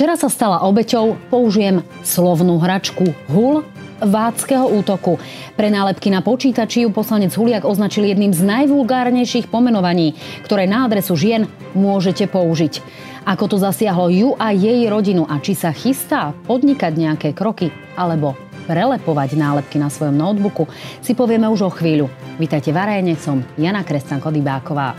Včera sa stala obeťou, použijem slovnú hračku hul váckého útoku. Pre nálepky na počítači ju poslanec Huliak označil jedným z najvulgárnejších pomenovaní, ktoré na adresu žien môžete použiť. Ako to zasiahlo ju a jej rodinu a či sa chystá podnikať nejaké kroky alebo prelepovať nálepky na svojom notebooku, si povieme už o chvíľu. Vítajte v aréne, som Jana Kresťanko-Dybáková.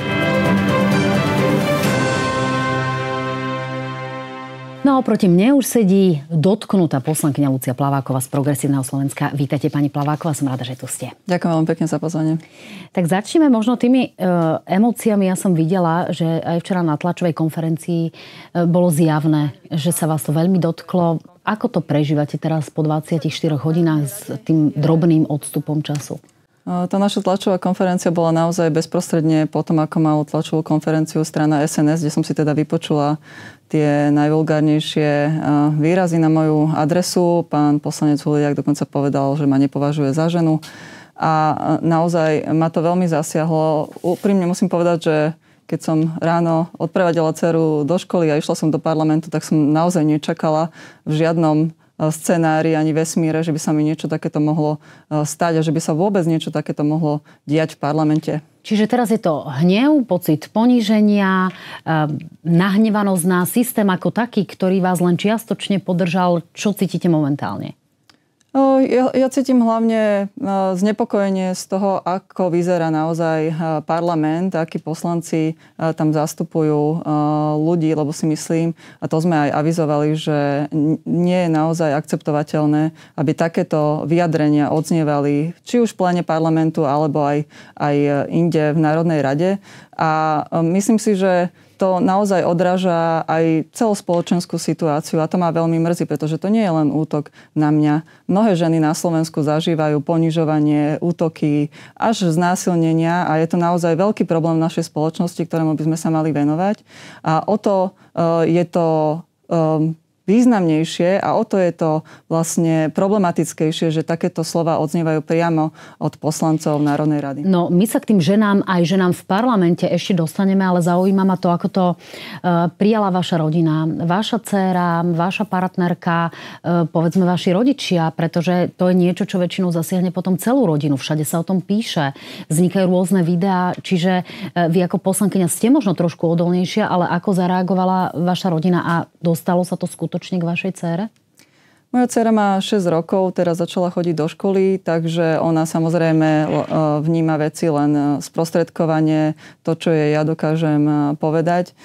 No a oproti mne už sedí dotknutá poslankyňa Lucia Plaváková z Progresívneho Slovenska. Vítajte pani Plaváková, som rada, že tu ste. Ďakujem veľmi pekne za pozvanie. Tak začneme možno tými e, emóciami. Ja som videla, že aj včera na tlačovej konferencii e, bolo zjavné, že sa vás to veľmi dotklo. Ako to prežívate teraz po 24 hodinách s tým drobným odstupom času? Eh, tá naša tlačová konferencia bola naozaj bezprostredne po tom, ako malo tlačovú konferenciu strana SNS, kde som si teda vypočula tie najvulgárnejšie eh, výrazy na moju adresu. Pán poslanec Huliak dokonca povedal, že ma nepovažuje za ženu. A eh, naozaj ma to veľmi zasiahlo. Úprimne musím povedať, že keď som ráno odprevadila dceru do školy a išla som do parlamentu, tak som naozaj nečakala v žiadnom E, scenári ani vesmíre, že by sa mi niečo takéto mohlo e, stať a že by sa vôbec niečo takéto mohlo diať v parlamente. Čiže teraz je to hnev, pocit poníženia, e, nahnevanosť na systém ako taký, ktorý vás len čiastočne podržal. Čo cítite momentálne? No, ja, ja cítim hlavne eh, znepokojenie z toho, ako vyzerá naozaj eh, parlament, akí poslanci eh, tam zastupujú ľudí, lebo si myslím, a to sme aj avizovali, že nie je naozaj akceptovateľné, aby takéto vyjadrenia odznievali či už v pláne parlamentu, alebo aj, aj inde v Národnej rade. A myslím si, že to naozaj odráža aj celospoločenskú situáciu a to ma veľmi mrzí, pretože to nie je len útok na mňa. Mnohé ženy na Slovensku zažívajú ponižovanie, útoky, až znásilnenia a je to naozaj veľký problém v našej spoločnosti, ktorému by sme sa mali venovať. A o to e, je to um, významnejšie a o to je to vlastne problematickejšie, že takéto slova odznievajú priamo od poslancov Národnej rady. No my sa k tým ženám aj ženám v parlamente ešte dostaneme, ale zaujíma ma to, ako to e, prijala vaša rodina, vaša dcéra, vaša partnerka, e, povedzme vaši rodičia, pretože to je niečo, čo väčšinou zasiahne potom celú rodinu. Všade sa o tom píše, vznikajú rôzne videá, čiže e, vy ako poslankyňa ste možno trošku odolnejšia, ale ako zareagovala vaša rodina a dostalo sa to skutočne ročník vašej cére? Moja dcera má 6 rokov, teraz začala chodiť do školy, takže ona samozrejme e, vníma veci len e, sprostredkovanie, to, čo jej ja dokážem e, povedať.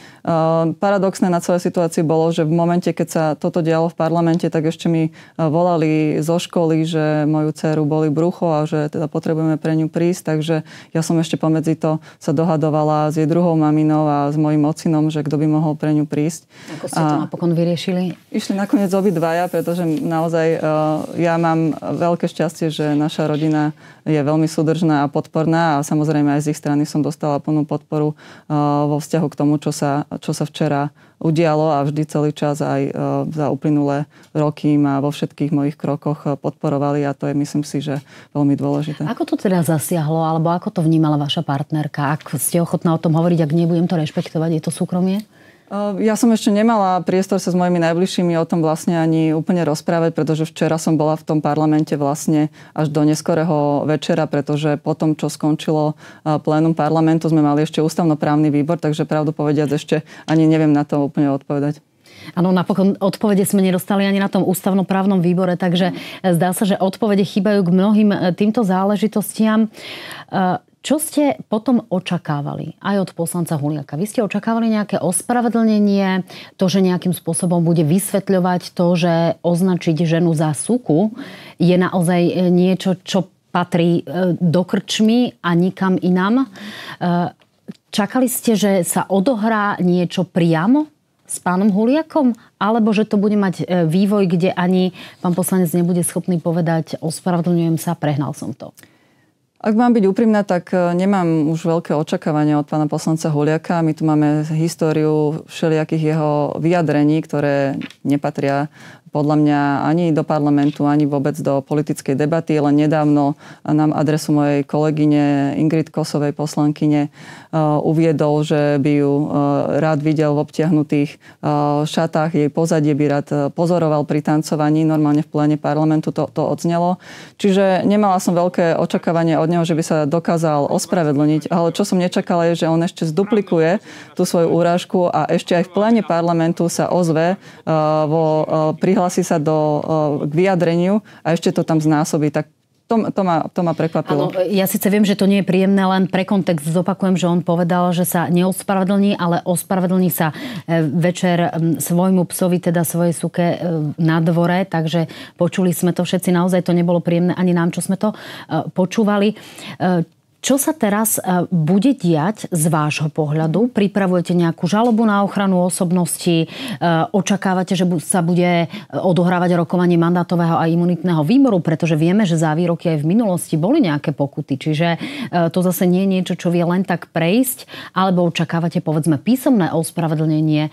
Paradoxné na celej situácii bolo, že v momente, keď sa toto dialo v parlamente, tak ešte mi volali zo školy, že moju dceru boli brucho a že teda potrebujeme pre ňu prísť, takže ja som ešte pomedzi to sa dohadovala s jej druhou maminou a s mojim ocinom, že kto by mohol pre ňu prísť. Ako ste to napokon vyriešili? Išli nakoniec obidvaja, pretože naozaj e, ja mám veľké šťastie, že naša rodina je veľmi súdržná a podporná a samozrejme aj z ich strany som dostala plnú podporu e, vo vzťahu k tomu, čo sa, čo sa včera udialo a vždy celý čas aj e, za uplynulé roky ma vo všetkých mojich krokoch podporovali a to je myslím si, že veľmi dôležité. Ako to teda zasiahlo alebo ako to vnímala vaša partnerka? Ak ste ochotná o tom hovoriť, ak nebudem to rešpektovať, je to súkromie? Ehm, ja som ešte nemala priestor sa s mojimi najbližšími o tom vlastne ani úplne rozprávať, pretože včera som bola v tom parlamente vlastne až do neskorého večera, pretože po tom, čo skončilo plénum parlamentu, sme mali ešte ústavnoprávny výbor, takže pravdu povediac ešte ani neviem na to úplne odpovedať. Áno, napokon odpovede sme nedostali ani na tom ústavnoprávnom výbore, takže e, zdá sa, že odpovede chýbajú k mnohým e, týmto záležitostiam. E, čo ste potom očakávali aj od poslanca Huliaka? Vy ste očakávali nejaké ospravedlnenie, to, že nejakým spôsobom bude vysvetľovať to, že označiť ženu za suku je naozaj e, niečo, čo patrí e, do krčmy a nikam inám. E, čakali ste, že sa odohrá niečo priamo s pánom Huliakom? Alebo že to bude mať vývoj, kde ani pán poslanec nebude schopný povedať ospravedlňujem sa, prehnal som to? Ak mám byť úprimná, tak e, nemám už veľké očakávania od pána poslanca Huliaka. My tu máme históriu všelijakých jeho vyjadrení, ktoré nepatria podľa mňa ani do parlamentu, ani vôbec do politickej debaty. Len nedávno nám adresu mojej kolegyne Ingrid Kosovej poslankyne e, uviedol, že by ju e, rád videl v obtiahnutých e, šatách. Jej pozadie by rád pozoroval pri tancovaní. Normálne v pléne parlamentu to, to odznelo. Čiže nemala som veľké očakávanie od neho, že by sa dokázal ospravedlniť. Ale čo som nečakala je, že on ešte zduplikuje tú svoju úrážku a ešte aj v pléne parlamentu sa ozve vo prihlásení prihlási sa do, eh, k vyjadreniu a ešte to tam znásobí, tak to, to, ma, to ma prekvapilo. Áno, ja síce viem, že to nie je príjemné, len pre kontext zopakujem, že on povedal, že sa neospravedlní, ale ospravedlní sa eh, večer hm, svojmu psovi, teda svojej suke eh, na dvore, takže počuli sme to všetci, naozaj to nebolo príjemné ani nám, čo sme to počúvali. Čo sa teraz e, bude diať z vášho pohľadu? Pripravujete nejakú žalobu na ochranu osobnosti? E, očakávate, že sa bude e, odohrávať rokovanie mandátového a imunitného výboru? Pretože vieme, že za výroky aj v minulosti boli nejaké pokuty. Čiže to zase nie je niečo, čo vie len tak prejsť. Alebo očakávate, povedzme, písomné ospravedlnenie.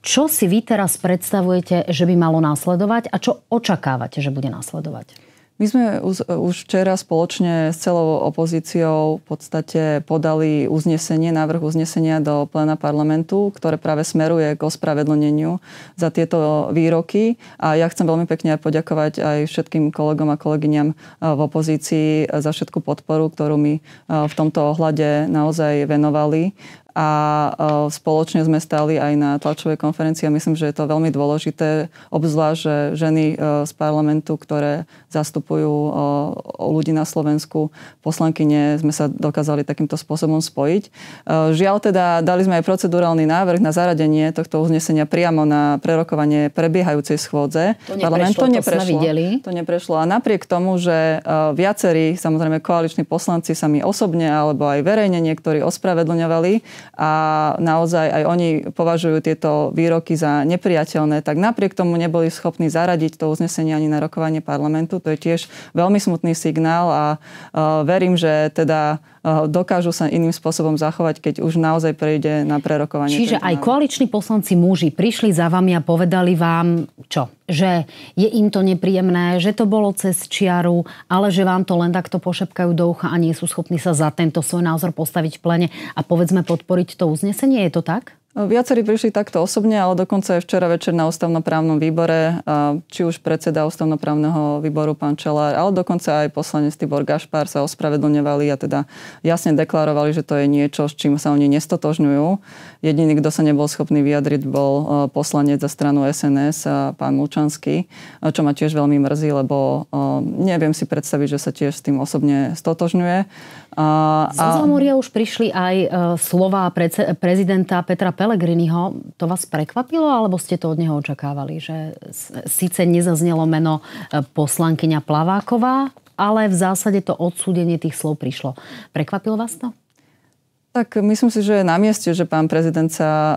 Čo si vy teraz predstavujete, že by malo následovať a čo očakávate, že bude následovať? My sme už, už včera spoločne s celou opozíciou v podstate podali uznesenie, návrh uznesenia do pléna parlamentu, ktoré práve smeruje k ospravedlneniu za tieto výroky. A ja chcem veľmi pekne poďakovať aj všetkým kolegom a kolegyňam eh, v opozícii za všetku podporu, ktorú mi eh, v tomto ohľade naozaj venovali a e, spoločne sme stali aj na tlačovej konferencii a myslím, že je to veľmi dôležité, obzvlášť, že ženy e, z parlamentu, ktoré zastupujú e, ľudí na Slovensku, poslankyne, sme sa dokázali takýmto spôsobom spojiť. Žiaľ teda, dali sme aj procedurálny návrh na zaradenie tohto uznesenia priamo na prerokovanie prebiehajúcej schôdze. To neprešlo, to neprešlo, to, videli. to neprešlo. A napriek tomu, že viacerí, samozrejme koaliční poslanci sa mi osobne alebo aj verejne niektorí ospravedlňovali, a naozaj aj oni považujú tieto výroky za nepriateľné, tak napriek tomu neboli schopní zaradiť to uznesenie ani na rokovanie parlamentu. To je tiež veľmi smutný signál a e, verím, že teda e, dokážu sa iným spôsobom zachovať, keď už naozaj prejde na prerokovanie. Čiže aj koaliční poslanci muži prišli za vami a povedali vám čo? že je im to nepríjemné, že to bolo cez čiaru, ale že vám to len takto pošepkajú do ucha a nie sú schopní sa za tento svoj názor postaviť v plene a povedzme podporiť to uznesenie. Je to tak? Viacerí prišli takto osobne, ale dokonca aj včera večer na ústavnoprávnom výbore, či už predseda ústavnoprávneho výboru pán Čelár, ale dokonca aj poslanec Tibor Gašpár sa ospravedlňovali a teda jasne deklarovali, že to je niečo, s čím sa oni nestotožňujú. Jediný, kto sa nebol schopný vyjadriť, bol e, poslanec za stranu SNS, pán Lučanský, e, čo ma tiež veľmi mrzí, lebo e, neviem si predstaviť, že sa tiež s tým osobne stotožňuje. A, a... Z už prišli aj slova prezidenta Petra Pel Pelegriniho, to vás prekvapilo, alebo ste to od neho očakávali? Že síce nezaznelo meno e, poslankyňa Plaváková, ale v zásade to odsúdenie tých slov prišlo. Prekvapilo vás to? Tak myslím si, že je na mieste, že pán prezident sa eh,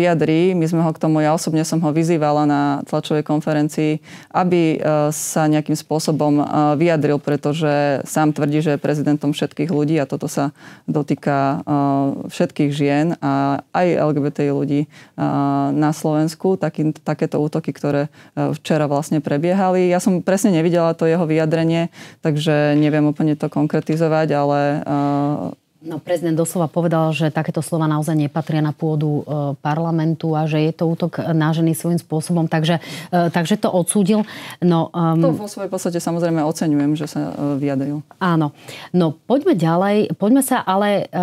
vyjadrí. My sme ho k tomu, ja osobne som ho vyzývala na tlačovej konferencii, aby eh, sa nejakým spôsobom eh, vyjadril, pretože sám tvrdí, že je prezidentom všetkých ľudí a toto sa dotýka všetkých žien a aj LGBTI ľudí na Slovensku. Taký, takéto útoky, ktoré včera vlastne prebiehali. Ja som presne nevidela to jeho vyjadrenie, takže neviem úplne to konkretizovať, ale No, prezident doslova povedal, že takéto slova naozaj nepatria na pôdu e, parlamentu a že je to útok nážený svojím spôsobom, takže, e, takže to odsúdil. No, um, to vo svojej podstate samozrejme oceňujem, že sa e, vyjadajú. Áno. No poďme ďalej, poďme sa ale e,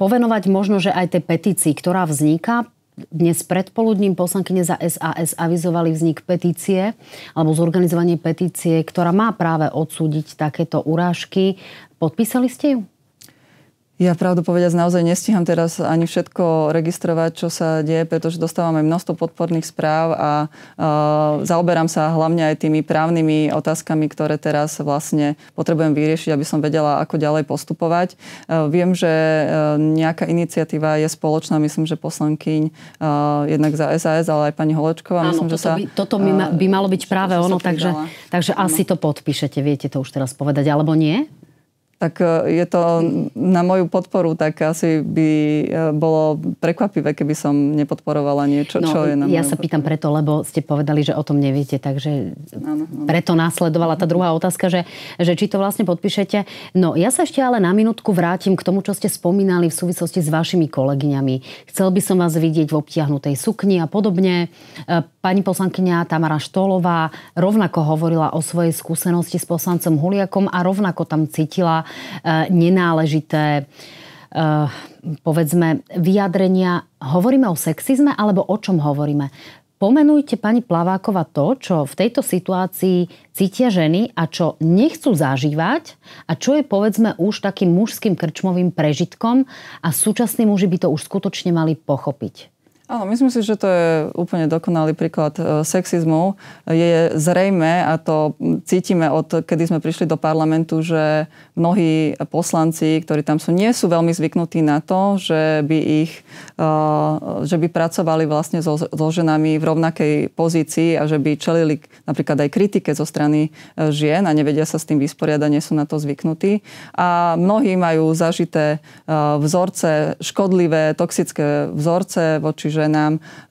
povenovať možno, že aj tej petícii, ktorá vzniká, dnes predpoludním poslankyne za SAS avizovali vznik petície alebo zorganizovanie petície, ktorá má práve odsúdiť takéto urážky. Podpísali ste ju? Ja pravdu povediac naozaj nestíham teraz ani všetko registrovať, čo sa deje, pretože dostávame množstvo podporných správ a uh, zaoberám sa hlavne aj tými právnymi otázkami, ktoré teraz vlastne potrebujem vyriešiť, aby som vedela, ako ďalej postupovať. Uh, viem, že uh, nejaká iniciatíva je spoločná, myslím, že poslankyň uh, jednak za SAS, ale aj pani Holečková. Áno, myslím, toto, že sa, by, toto by, ma, by malo byť práve ono, takže, takže asi to podpíšete, viete to už teraz povedať, alebo nie? tak e, je to na moju podporu, tak asi by e, bolo prekvapivé, keby som nepodporovala niečo, no, čo je na Ja sa podporu. pýtam preto, lebo ste povedali, že o tom neviete, takže ano, ano. preto následovala tá druhá otázka, že, že či to vlastne podpíšete. No ja sa ešte ale na minútku vrátim k tomu, čo ste spomínali v súvislosti s vašimi kolegyňami. Chcel by som vás vidieť v obtiahnutej sukni a podobne. E, pani poslankyňa Tamara Štolová rovnako hovorila o svojej skúsenosti s poslancom Huliakom a rovnako tam cítila E, nenáležité e, povedzme vyjadrenia. Hovoríme o sexizme alebo o čom hovoríme? Pomenujte pani Plavákova to, čo v tejto situácii cítia ženy a čo nechcú zažívať a čo je povedzme už takým mužským krčmovým prežitkom a súčasní muži by to už skutočne mali pochopiť. Áno, myslím si, že to je úplne dokonalý príklad e, sexizmu. Je zrejme, a to cítime od kedy sme prišli do parlamentu, že mnohí poslanci, ktorí tam sú, nie sú veľmi zvyknutí na to, že by ich, e, že by pracovali vlastne so, so ženami v rovnakej pozícii a že by čelili napríklad aj kritike zo strany e, žien a nevedia sa s tým vysporiadať, nie sú na to zvyknutí. A mnohí majú zažité vzorce, škodlivé, toxické vzorce voči ženám, eh,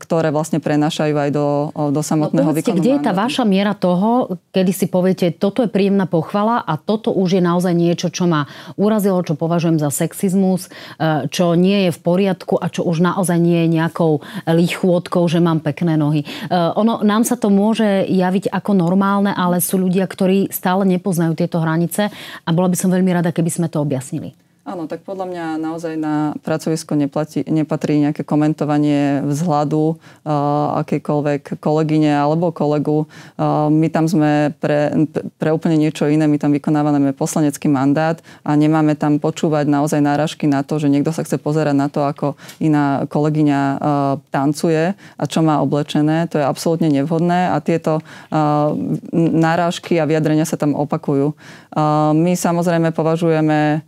ktoré vlastne prenašajú aj do, eh, do samotného no, výkonu. Kde je tá vaša miera toho, kedy si poviete, toto je príjemná pochvala a toto už je naozaj niečo, čo ma urazilo, čo považujem za sexizmus, eh, čo nie je v poriadku a čo už naozaj nie je nejakou lichôdkou, že mám pekné nohy. Ono nám sa to môže javiť ako normálne, ale sú ľudia, ktorí stále nepoznajú tieto hranice a bola by som veľmi rada, keby sme to objasnili. Áno, tak podľa mňa naozaj na pracovisko neplatí, nepatrí nejaké komentovanie vzhľadu uh, akejkoľvek kolegyne alebo kolegu. Uh, my tam sme pre, pre úplne niečo iné, my tam vykonávame poslanecký mandát a nemáme tam počúvať naozaj náražky na to, že niekto sa chce pozerať na to, ako iná kolegyňa uh, tancuje a čo má oblečené. To je absolútne nevhodné a tieto uh, náražky a vyjadrenia sa tam opakujú. Uh, my samozrejme považujeme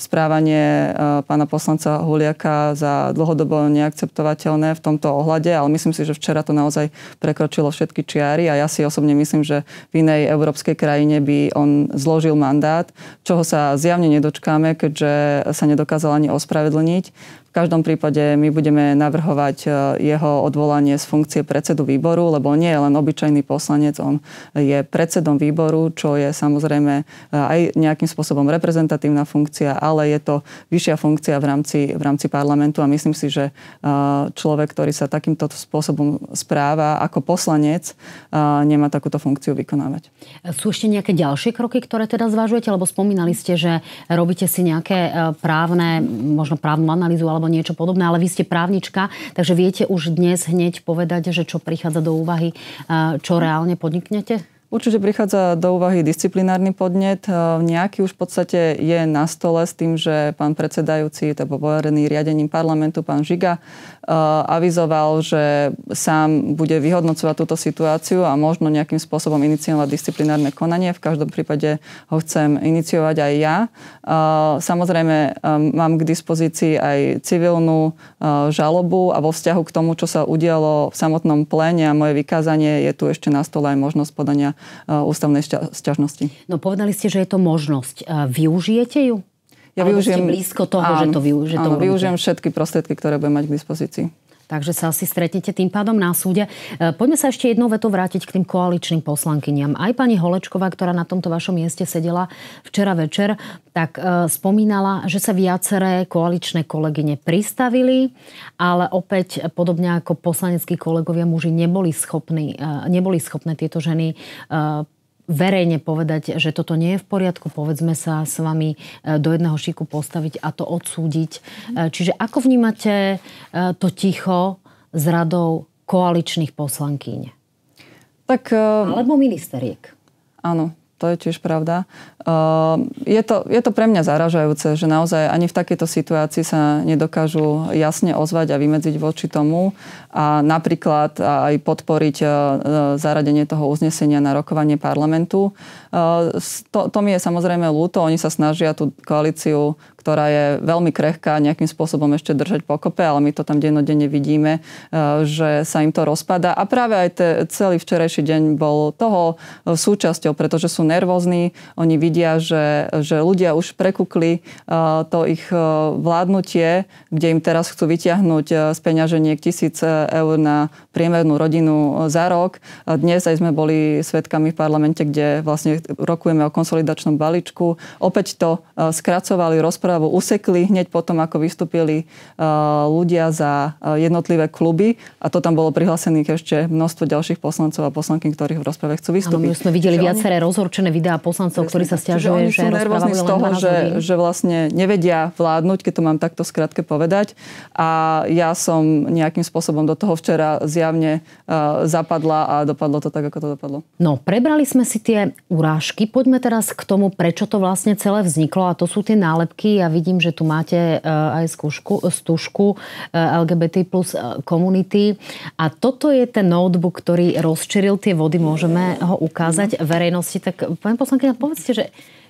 správanie pána poslanca Huliaka za dlhodobo neakceptovateľné v tomto ohľade, ale myslím si, že včera to naozaj prekročilo všetky čiary a ja si osobne myslím, že v inej európskej krajine by on zložil mandát, čoho sa zjavne nedočkáme, keďže sa nedokázal ani ospravedlniť. V každom prípade my budeme navrhovať e, jeho odvolanie z funkcie predsedu výboru, lebo nie je len obyčajný poslanec, on je predsedom výboru, čo je samozrejme e, aj nejakým spôsobom reprezentatívna funkcia, ale je to vyššia funkcia v rámci, v rámci parlamentu a myslím si, že e, človek, ktorý sa takýmto spôsobom správa ako poslanec, nemá takúto funkciu vykonávať. Sú ešte nejaké ďalšie kroky, ktoré teda zvažujete? Lebo spomínali ste, že robíte si nejaké právne, možno právnu analýzu alebo alebo niečo podobné, ale vy ste právnička, takže viete už dnes hneď povedať, že čo prichádza do úvahy, čo reálne podniknete? Určite prichádza do úvahy disciplinárny podnet. Nejaký už v podstate je na stole s tým, že pán predsedajúci, to bol poverený riadením parlamentu, pán Žiga, Eh, avizoval, že sám bude vyhodnocovať túto situáciu a možno nejakým spôsobom iniciovať disciplinárne konanie. V každom prípade ho chcem iniciovať aj ja. Eh, samozrejme, eh, mám k dispozícii aj civilnú žalobu a vo vzťahu k tomu, čo sa udialo v samotnom pléne a moje vykázanie, je tu ešte na stole aj možnosť podania ústavnej sťažnosti. No povedali ste, že je to možnosť. Využijete ju? Ja využijem, blízko toho, áno, že to, využ- že to áno, využijem všetky prostriedky, ktoré budem mať k dispozícii. Takže sa asi stretnete tým pádom na súde. E, poďme sa ešte jednou vetou vrátiť k tým koaličným poslankyniam. Aj pani Holečková, ktorá na tomto vašom mieste sedela včera večer, tak e, spomínala, že sa viaceré koaličné kolegyne pristavili, ale opäť podobne ako poslaneckí kolegovia muži neboli, schopní, e, neboli schopné tieto ženy verejne povedať, že toto nie je v poriadku, povedzme sa s vami e, do jedného šiku postaviť a to odsúdiť. Mhm. E, čiže ako vnímate e, to ticho z radou koaličných poslankyň? Tak, Alebo ministeriek? Áno, to je tiež pravda. Je to, je to pre mňa zaražajúce, že naozaj ani v takejto situácii sa nedokážu jasne ozvať a vymedziť voči tomu, a napríklad aj podporiť e, e, zaradenie toho uznesenia na rokovanie parlamentu. E, to, to mi je samozrejme ľúto, oni sa snažia tú koalíciu, ktorá je veľmi krehká, nejakým spôsobom ešte držať pokope, ale my to tam dennodenne vidíme, že sa im to rozpada. A práve aj te, celý včerajší deň bol toho súčasťou, pretože sú nervózni, oni vidia, že, že ľudia už prekukli to ich vládnutie, kde im teraz chcú vyťahnuť z peňaženiek tisíc E, eur na priemernú rodinu e, za rok. A dnes aj sme boli svetkami v parlamente, kde vlastne rokujeme o konsolidačnom balíčku. Opäť to e, skracovali rozprávu, usekli hneď potom, ako vystúpili ľudia za jednotlivé kluby a to tam bolo prihlásených ešte množstvo ďalších poslancov a poslanky, ktorých v rozprave chcú vystúpiť. Áno, my sme videli viaceré oni... rozhorčené videá poslancov, ktorí sa stiažujú, že nervózni z toho, že, že vlastne nevedia vládnuť, keď to mám takto skrátke povedať. A ja som nejakým spôsobom do toho včera zjavne eh, zapadla a dopadlo to tak, ako to dopadlo. No, prebrali sme si tie urážky. Poďme teraz k tomu, prečo to vlastne celé vzniklo a to sú tie nálepky. Ja vidím, že tu máte eh, aj skúšku, stužku eh, LGBT plus komunity a toto je ten notebook, ktorý rozčeril tie vody. Môžeme ho ukázať no. verejnosti. Tak, pani poslankyňa, povedzte, že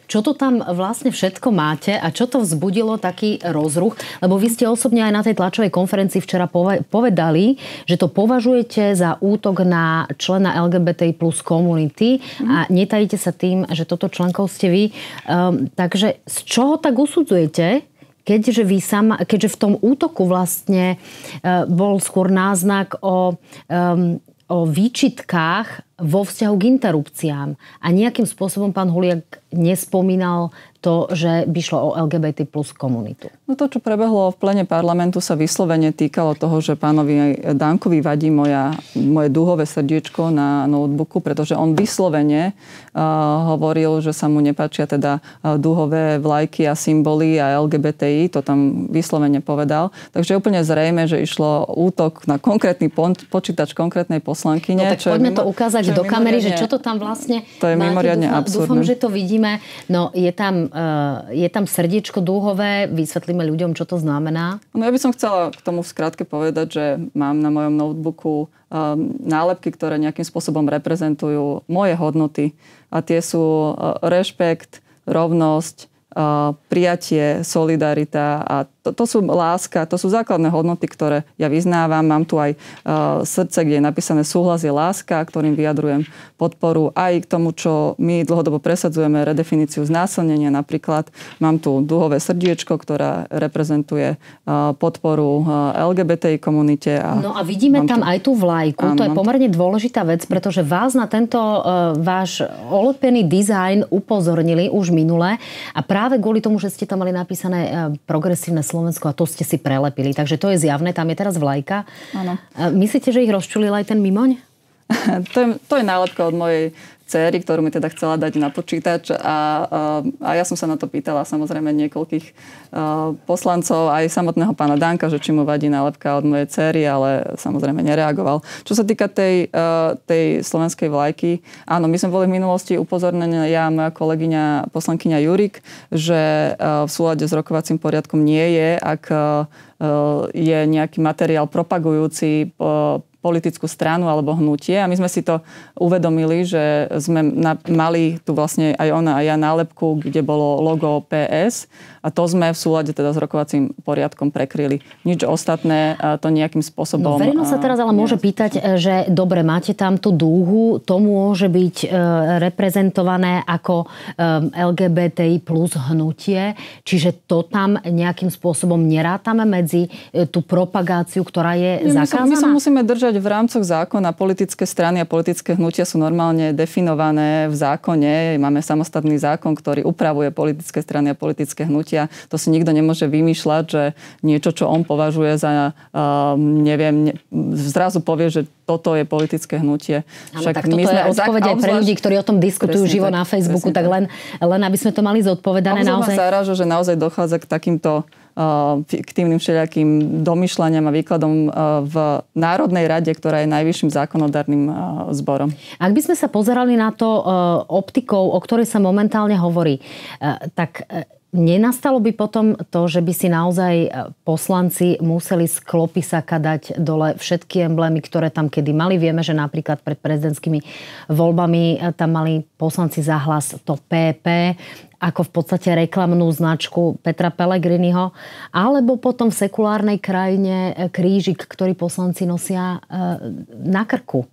čo to tam vlastne všetko máte a čo to vzbudilo taký rozruch? Lebo vy ste osobne aj na tej tlačovej konferencii včera povedali, že to považujete za útok na člena LGBT plus komunity mhm. a netajíte sa tým, že toto členkov ste vy. Um, takže z čoho tak usudzujete, keďže, vy sama, keďže v tom útoku vlastne uh, bol skôr náznak o um, o výčitkách vo vzťahu k interrupciám. A nejakým spôsobom pán Huliak nespomínal to, že by šlo o LGBT plus komunitu? No to, čo prebehlo v plene parlamentu, sa vyslovene týkalo toho, že pánovi Dankovi vadí moja, moje duhové srdiečko na notebooku, pretože on vyslovene uh, hovoril, že sa mu nepáčia teda eh, duhové vlajky a symboly a LGBTI, to tam vyslovene povedal. Takže je úplne zrejme, že išlo útok na konkrétny počítač konkrétnej poslankyne. No poďme mimo, to ukázať do kamery, že čo to tam vlastne To je mimoriadne dúfam, absurdné. Dúfam, že to vidíme. No je tam Eh, je tam srdiečko dúhové, vysvetlíme ľuďom, čo to znamená. No ja by som chcela k tomu v skratke povedať, že mám na mojom notebooku um, nálepky, ktoré nejakým spôsobom reprezentujú moje hodnoty a tie sú uh, rešpekt, rovnosť, uh, prijatie, solidarita a to, to sú láska, to sú základné hodnoty, ktoré ja vyznávam. Mám tu aj e, srdce, kde je napísané súhlas je láska, ktorým vyjadrujem podporu aj k tomu, čo my dlhodobo presadzujeme, redefiníciu znásilnenia napríklad. Mám tu duhové srdiečko, ktorá reprezentuje e, podporu e, LGBTI komunite. A no a vidíme tam tu... aj tú vlajku, áno, to je pomerne dôležitá vec, pretože vás na tento e, váš olepený dizajn upozornili už minule a práve kvôli tomu, že ste tam mali napísané e, progresívne Slovensku a to ste si prelepili. Takže to je zjavné, tam je teraz vlajka. Ano. Myslíte, že ich rozčulil aj ten Mimoň? to, je, to je nálepka od mojej céry, ktorú mi teda chcela dať na počítač a, a ja som sa na to pýtala samozrejme niekoľkých e, poslancov, aj samotného pána Danka, že či mu vadí nálepka od mojej céry, ale samozrejme nereagoval. Čo sa týka tej, e, tej slovenskej vlajky, áno, my sme boli v minulosti upozornení, ja a moja kolegyňa poslankyňa Jurik, že e, v súlade s rokovacím poriadkom nie je, ak je nejaký materiál propagujúci politickú stranu alebo hnutie. A my sme si to uvedomili, že sme na, mali tu vlastne aj ona a ja nálepku, kde bolo logo PS a to sme v súlade teda s rokovacím poriadkom prekryli. Nič ostatné to nejakým spôsobom... No, verejnosť sa teraz ale môže pýtať, e, že dobre, máte tam tú dúhu, to môže byť e, reprezentované ako e, LGBTI plus hnutie, čiže to tam nejakým spôsobom nerátame medzi tú propagáciu, ktorá je my zakázaná? My sa musíme držať povedať v rámcoch zákona. Politické strany a politické hnutia sú normálne definované v zákone. Máme samostatný zákon, ktorý upravuje politické strany a politické hnutia. To si nikto nemôže vymýšľať, že niečo, čo on považuje za, uh, neviem, ne, zrazu povie, že toto je politické hnutie. Ale Však tak toto my sme je odpoveď aj pre ľudí, ktorí o tom diskutujú presne živo tak, na Facebooku, tak, tak len, len aby sme to mali zodpovedané. Obzor naozaj... sa zaráža, že naozaj dochádza k takýmto Eh, fiktívnym všelijakým domyšľaniam a výkladom eh, v Národnej rade, ktorá je najvyšším zákonodárnym eh, zborom. Ak by sme sa pozerali na to optikou, o ktorej sa momentálne hovorí, tak Nenastalo by potom to, že by si naozaj e, poslanci museli z klopisaka dať dole všetky emblémy, ktoré tam kedy mali. Vieme, že napríklad pred prezidentskými voľbami e, tam mali poslanci hlas to PP, ako v podstate reklamnú značku Petra Pellegriniho, alebo potom v sekulárnej krajine e, krížik, ktorý poslanci nosia na krku.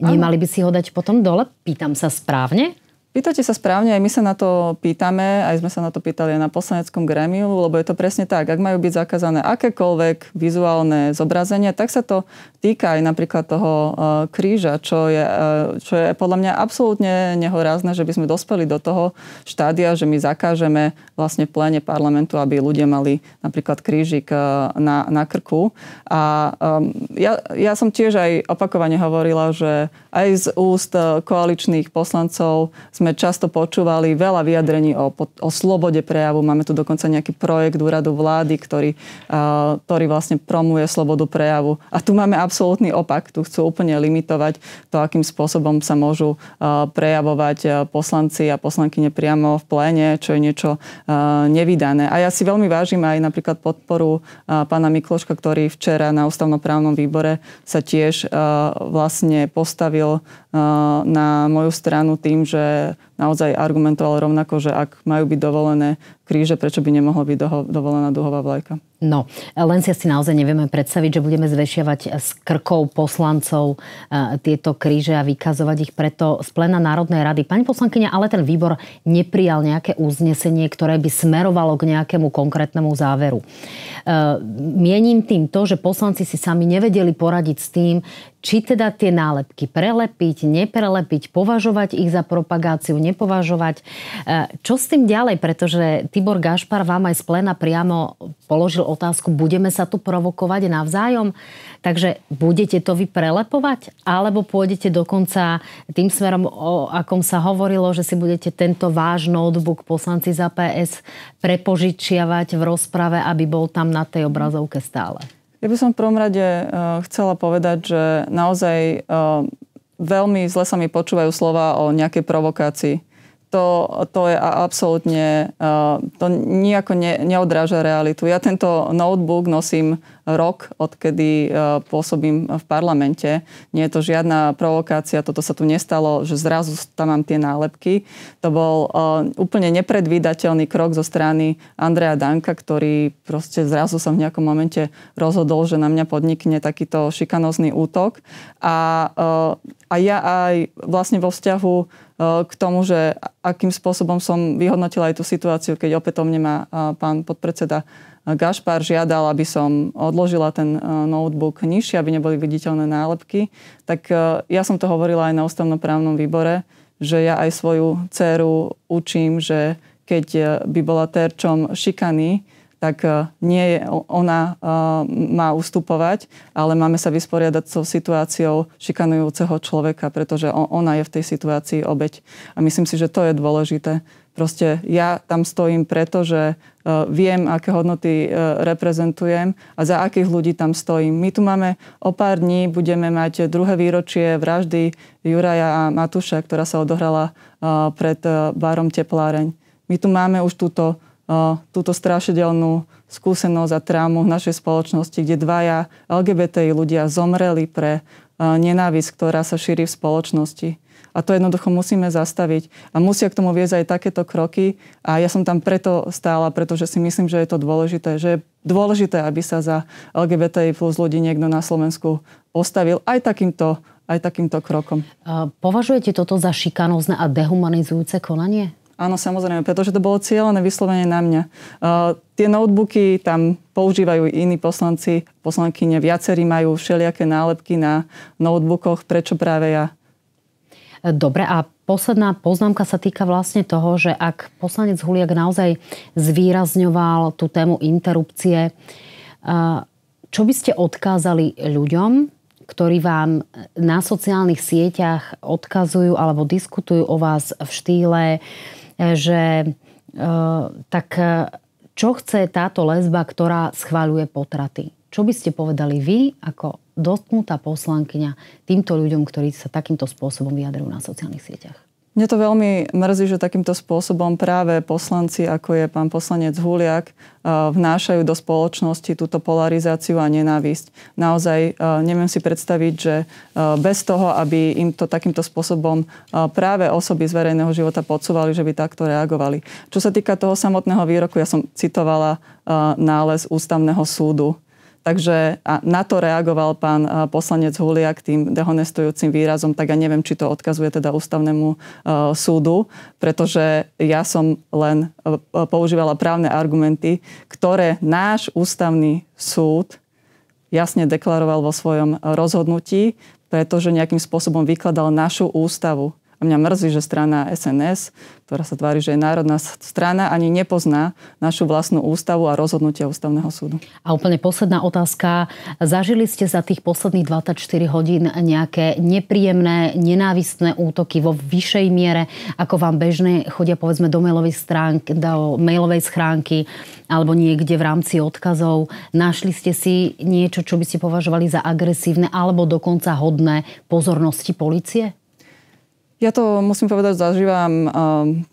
Nemali by si ho dať potom dole? Pýtam sa správne? Pýtate sa správne, aj my sa na to pýtame, aj sme sa na to pýtali aj na poslaneckom grémiu, lebo je to presne tak, ak majú byť zakázané akékoľvek vizuálne zobrazenie, tak sa to týka aj napríklad toho uh, kríža, čo je, uh, čo je podľa mňa absolútne nehorázne, že by sme dospeli do toho štádia, že my zakážeme vlastne plene parlamentu, aby ľudia mali napríklad krížik uh, na, na krku. A um, ja, ja som tiež aj opakovane hovorila, že aj z úst koaličných poslancov sme často počúvali veľa vyjadrení o, o slobode prejavu. Máme tu dokonca nejaký projekt úradu vlády, ktorý, uh, ktorý vlastne promuje slobodu prejavu. A tu máme absolútny opak. Tu chcú úplne limitovať to, akým spôsobom sa môžu uh, prejavovať poslanci a poslankyne priamo v pléne, čo je niečo uh, nevydané. A ja si veľmi vážim aj napríklad podporu uh, pána Mikloška, ktorý včera na ústavnoprávnom výbore sa tiež uh, vlastne postavil uh, na moju stranu tým, že naozaj argumentoval rovnako, že ak majú byť dovolené kríže, prečo by nemohla byť dovolená duhová vlajka. No, len si asi naozaj nevieme predstaviť, že budeme zvešiavať z krkov poslancov e, tieto kríže a vykazovať ich preto z plena Národnej rady. Pani poslankyňa, ale ten výbor neprijal nejaké uznesenie, ktoré by smerovalo k nejakému konkrétnemu záveru. E, mienim tým to, že poslanci si sami nevedeli poradiť s tým, či teda tie nálepky prelepiť, neprelepiť, považovať ich za propagáciu, nepovažovať. E, čo s tým ďalej? Pretože tí Tibor Gašpar vám aj z plena priamo položil otázku, budeme sa tu provokovať navzájom, takže budete to vy prelepovať, alebo pôjdete dokonca tým smerom, o akom sa hovorilo, že si budete tento váš notebook poslanci za PS prepožičiavať v rozprave, aby bol tam na tej obrazovke stále. Ja by som v prvom rade e, chcela povedať, že naozaj e, veľmi zle sa mi počúvajú slova o nejakej provokácii to, to je absolútne, eh, to nejako ne, neodráža realitu. Ja tento notebook nosím rok, odkedy eh, pôsobím v parlamente. Nie je to žiadna provokácia, toto sa tu nestalo, že zrazu tam mám tie nálepky. To bol eh, úplne nepredvídateľný krok zo strany Andreja Danka, ktorý proste zrazu sa v nejakom momente rozhodol, že na mňa podnikne takýto šikanozný útok. A, a ja aj vlastne vo vzťahu k tomu, že akým spôsobom som vyhodnotila aj tú situáciu, keď opätovne ma pán podpredseda Gašpar žiadal, aby som odložila ten notebook nižšie, aby neboli viditeľné nálepky, tak ja som to hovorila aj na ústavnoprávnom výbore, že ja aj svoju dceru učím, že keď by bola terčom šikany, tak e, nie je ona e, má ustupovať, ale máme sa vysporiadať so situáciou šikanujúceho človeka, pretože ona je v tej situácii obeď. A myslím si, že to je dôležité. Proste ja tam stojím preto, že e, viem, aké hodnoty reprezentujem a za akých ľudí tam stojím. My tu máme o pár dní, budeme mať druhé výročie vraždy Juraja a Matuša, ktorá sa odohrala pred barom Tepláreň. My tu máme už túto túto strašidelnú skúsenosť a trámu v našej spoločnosti, kde dvaja LGBTI ľudia zomreli pre nenávisť, ktorá sa šíri v spoločnosti. A to jednoducho musíme zastaviť. A musia k tomu viesť aj takéto kroky. A ja som tam preto stála, pretože si myslím, že je to dôležité. Že je dôležité, aby sa za LGBTI plus ľudí niekto na Slovensku postavil aj takýmto, aj takýmto krokom. Považujete toto za šikanozne a dehumanizujúce konanie? Áno, samozrejme, pretože to bolo cieľené vyslovene na mňa. Uh, tie notebooky tam používajú iní poslanci, poslankyne, viacerí majú všelijaké nálepky na notebookoch, prečo práve ja? Dobre, a posledná poznámka sa týka vlastne toho, že ak poslanec Huliak naozaj zvýrazňoval tú tému interrupcie, čo by ste odkázali ľuďom, ktorí vám na sociálnych sieťach odkazujú alebo diskutujú o vás v štýle uh, že e, tak e, čo chce táto lesba, ktorá schváľuje potraty? Čo by ste povedali vy ako dotknutá poslankyňa týmto ľuďom, ktorí sa takýmto spôsobom vyjadrujú na sociálnych sieťach? Mne to veľmi mrzí, že takýmto spôsobom práve poslanci, ako je pán poslanec Huliak, e, vnášajú do spoločnosti túto polarizáciu a nenávisť. Naozaj e, neviem si predstaviť, že e, bez toho, aby im to takýmto spôsobom práve osoby z verejného života podsúvali, že by takto reagovali. Čo sa týka toho samotného výroku, ja som citovala nález ústavného súdu Takže a na to reagoval pán poslanec Huliak tým dehonestujúcim výrazom, tak ja neviem, či to odkazuje teda ústavnému e, súdu, pretože ja som len e, e, používala právne argumenty, ktoré náš ústavný súd jasne deklaroval vo svojom rozhodnutí, pretože nejakým spôsobom vykladal našu ústavu. A mňa mrzí, že strana SNS, ktorá sa tvári, že je národná strana, ani nepozná našu vlastnú ústavu a rozhodnutia ústavného súdu. A úplne posledná otázka. Zažili ste za tých posledných 24 hodín nejaké nepríjemné, nenávistné útoky vo vyššej miere, ako vám bežne chodia povedzme do mailovej, stránk, do mailovej schránky alebo niekde v rámci odkazov. Našli ste si niečo, čo by ste považovali za agresívne alebo dokonca hodné pozornosti policie? Ja to musím povedať, zažívam eh,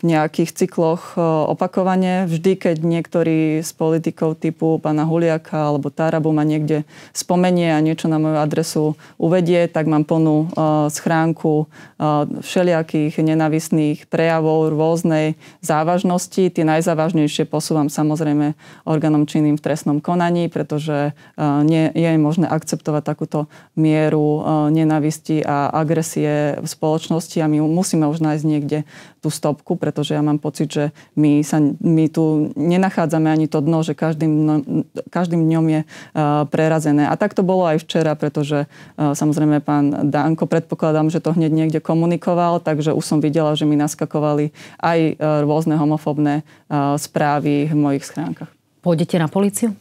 v nejakých cykloch eh, opakovane. Vždy, keď niektorý z politikov typu pána Huliaka alebo Tarabu ma niekde spomenie a niečo na moju adresu uvedie, tak mám plnú eh, schránku všelijakých nenavisných prejavov rôznej závažnosti. Tie najzávažnejšie posúvam samozrejme orgánom činným v trestnom konaní, pretože nie je možné akceptovať takúto mieru nenavisti a agresie v spoločnosti a my my musíme už nájsť niekde tú stopku, pretože ja mám pocit, že my, sa, my tu nenachádzame ani to dno, že každým, každým dňom je uh, prerazené. A tak to bolo aj včera, pretože uh, samozrejme pán Danko, predpokladám, že to hneď niekde komunikoval, takže už som videla, že mi naskakovali aj uh, rôzne homofobné uh, správy v mojich schránkach. Pôjdete na policiu?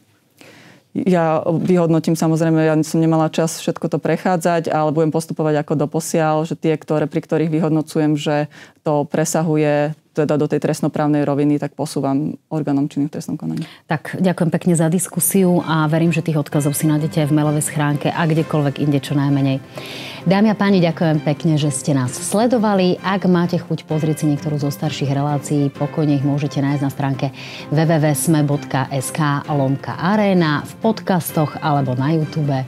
ja vyhodnotím samozrejme, ja som nemala čas všetko to prechádzať, ale budem postupovať ako doposiaľ, že tie, ktoré, pri ktorých vyhodnocujem, že to presahuje teda do tej trestnoprávnej roviny, tak posúvam orgánom činným v trestnom konaní. Tak, ďakujem pekne za diskusiu a verím, že tých odkazov si nájdete aj v mailovej schránke a kdekoľvek inde čo najmenej. Dámy a páni, ďakujem pekne, že ste nás sledovali. Ak máte chuť pozrieť si niektorú zo starších relácií, pokojne ich môžete nájsť na stránke www.sme.sk lomka arena v podcastoch alebo na YouTube.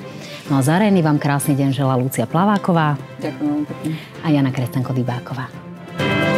No a z arény vám krásny deň želá Lucia Plaváková. Ďakujem pekne. A Jana Kretanko dybáková